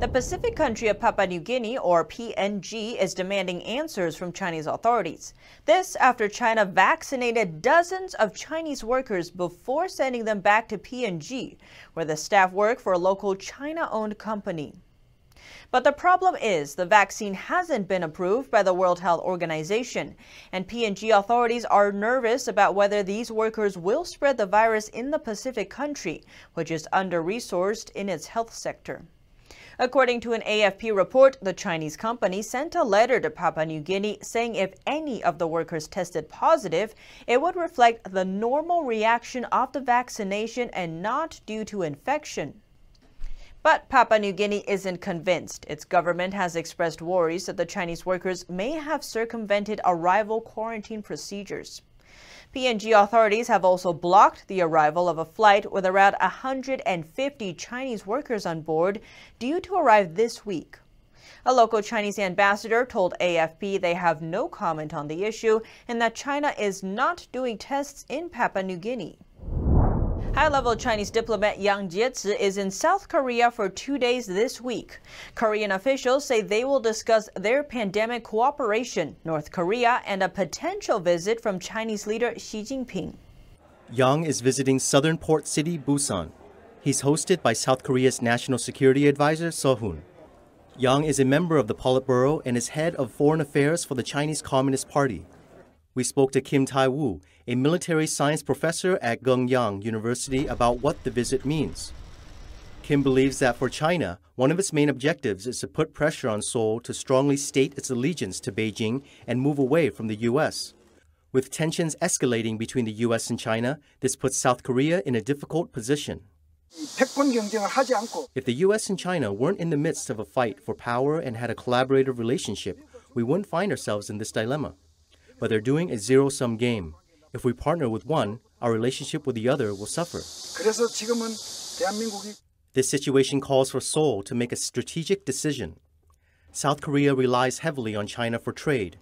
The Pacific country of Papua New Guinea, or PNG, is demanding answers from Chinese authorities. This after China vaccinated dozens of Chinese workers before sending them back to PNG, where the staff work for a local China owned company. But the problem is the vaccine hasn't been approved by the World Health Organization, and PNG authorities are nervous about whether these workers will spread the virus in the Pacific country, which is under resourced in its health sector. According to an AFP report, the Chinese company sent a letter to Papua New Guinea saying if any of the workers tested positive, it would reflect the normal reaction of the vaccination and not due to infection. But Papua New Guinea isn't convinced. Its government has expressed worries that the Chinese workers may have circumvented arrival quarantine procedures. PNG authorities have also blocked the arrival of a flight with around 150 Chinese workers on board due to arrive this week. A local Chinese ambassador told AFP they have no comment on the issue and that China is not doing tests in Papua New Guinea. High-level Chinese diplomat Yang Jiechi is in South Korea for two days this week. Korean officials say they will discuss their pandemic cooperation, North Korea, and a potential visit from Chinese leader Xi Jinping. Yang is visiting southern port city Busan. He's hosted by South Korea's National Security Advisor Sohun. Yang is a member of the Politburo and is head of foreign affairs for the Chinese Communist Party we spoke to Kim Tai Woo, a military science professor at Gyeongyang University, about what the visit means. Kim believes that for China, one of its main objectives is to put pressure on Seoul to strongly state its allegiance to Beijing and move away from the U.S. With tensions escalating between the U.S. and China, this puts South Korea in a difficult position. If the U.S. and China weren't in the midst of a fight for power and had a collaborative relationship, we wouldn't find ourselves in this dilemma but they're doing a zero-sum game. If we partner with one, our relationship with the other will suffer. This situation calls for Seoul to make a strategic decision. South Korea relies heavily on China for trade.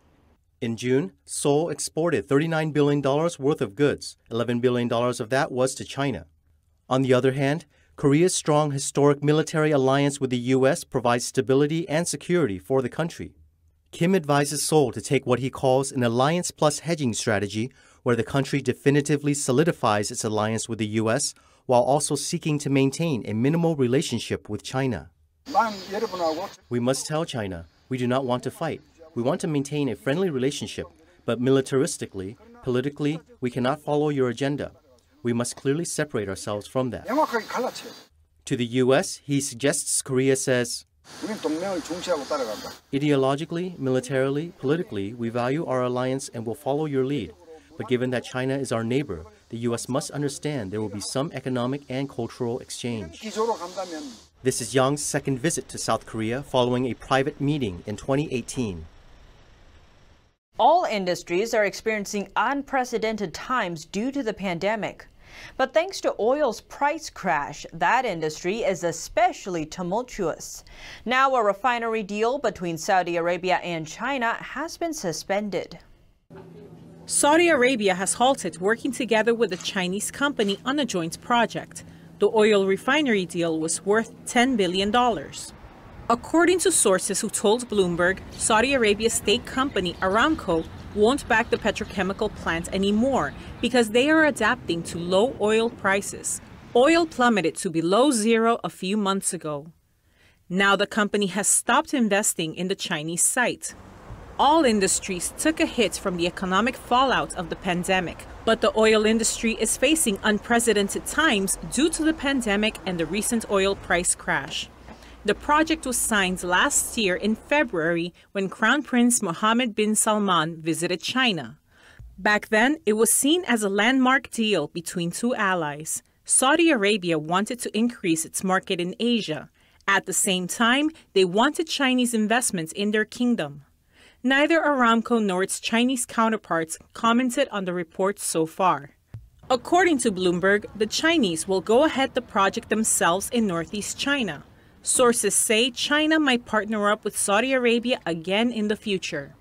In June, Seoul exported $39 billion worth of goods. $11 billion of that was to China. On the other hand, Korea's strong historic military alliance with the U.S. provides stability and security for the country. Kim advises Seoul to take what he calls an alliance plus hedging strategy, where the country definitively solidifies its alliance with the U.S. while also seeking to maintain a minimal relationship with China. We must tell China we do not want to fight. We want to maintain a friendly relationship, but militaristically, politically, we cannot follow your agenda. We must clearly separate ourselves from that. To the U.S., he suggests Korea says, Ideologically, militarily, politically, we value our alliance and will follow your lead. But given that China is our neighbor, the U.S. must understand there will be some economic and cultural exchange. This is Yang's second visit to South Korea following a private meeting in 2018. All industries are experiencing unprecedented times due to the pandemic. But thanks to oil's price crash, that industry is especially tumultuous. Now, a refinery deal between Saudi Arabia and China has been suspended. Saudi Arabia has halted working together with a Chinese company on a joint project. The oil refinery deal was worth $10 billion. According to sources who told Bloomberg, Saudi Arabia's state company Aramco won't back the petrochemical plant anymore because they are adapting to low oil prices. Oil plummeted to below zero a few months ago. Now the company has stopped investing in the Chinese site. All industries took a hit from the economic fallout of the pandemic, but the oil industry is facing unprecedented times due to the pandemic and the recent oil price crash. The project was signed last year in February when Crown Prince Mohammed bin Salman visited China. Back then, it was seen as a landmark deal between two allies. Saudi Arabia wanted to increase its market in Asia. At the same time, they wanted Chinese investments in their kingdom. Neither Aramco nor its Chinese counterparts commented on the report so far. According to Bloomberg, the Chinese will go ahead the project themselves in northeast China. Sources say China might partner up with Saudi Arabia again in the future.